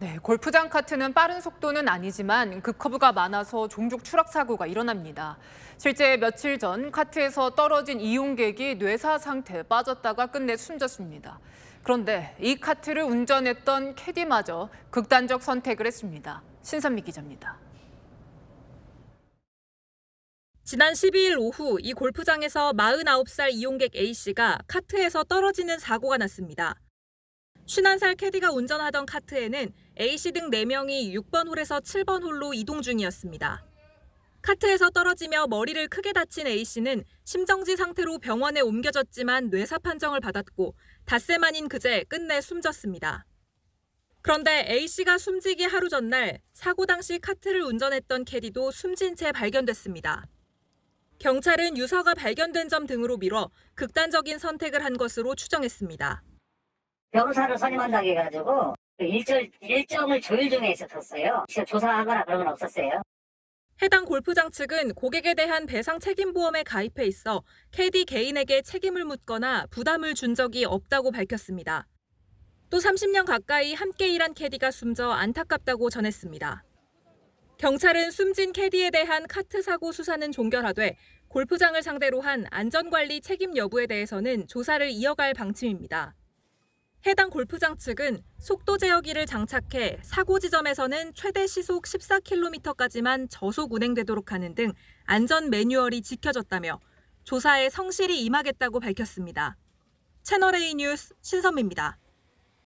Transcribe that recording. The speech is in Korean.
네, 골프장 카트는 빠른 속도는 아니지만 급커브가 그 많아서 종족 추락 사고가 일어납니다. 실제 며칠 전 카트에서 떨어진 이용객이 뇌사 상태에 빠졌다가 끝내 숨졌습니다. 그런데 이 카트를 운전했던 캐디마저 극단적 선택을 했습니다. 신선미 기자입니다. 지난 12일 오후 이 골프장에서 49살 이용객 A씨가 카트에서 떨어지는 사고가 났습니다. 51살 캐디가 운전하던 카트에는 A씨 등 4명이 6번 홀에서 7번 홀로 이동 중이었습니다. 카트에서 떨어지며 머리를 크게 다친 A씨는 심정지 상태로 병원에 옮겨졌지만 뇌사 판정을 받았고 닷새 만인 그제 끝내 숨졌습니다. 그런데 A씨가 숨지기 하루 전날 사고 당시 카트를 운전했던 캐디도 숨진 채 발견됐습니다. 경찰은 유서가 발견된 점 등으로 미뤄 극단적인 선택을 한 것으로 추정했습니다. 변호사를 선임한다고 해가지고 그 일절, 일정을 조율 중에 있었어요. 조사하거나 그런 건 없었어요. 해당 골프장 측은 고객에 대한 배상 책임 보험에 가입해 있어 캐디 개인에게 책임을 묻거나 부담을 준 적이 없다고 밝혔습니다. 또 30년 가까이 함께 일한 캐디가 숨져 안타깝다고 전했습니다. 경찰은 숨진 캐디에 대한 카트 사고 수사는 종결하되 골프장을 상대로 한 안전관리 책임 여부에 대해서는 조사를 이어갈 방침입니다. 해당 골프장 측은 속도 제어기를 장착해 사고 지점에서는 최대 시속 14km까지만 저속 운행되도록 하는 등 안전 매뉴얼이 지켜졌다며 조사에 성실히 임하겠다고 밝혔습니다. 채널A 뉴스 신선미입니다.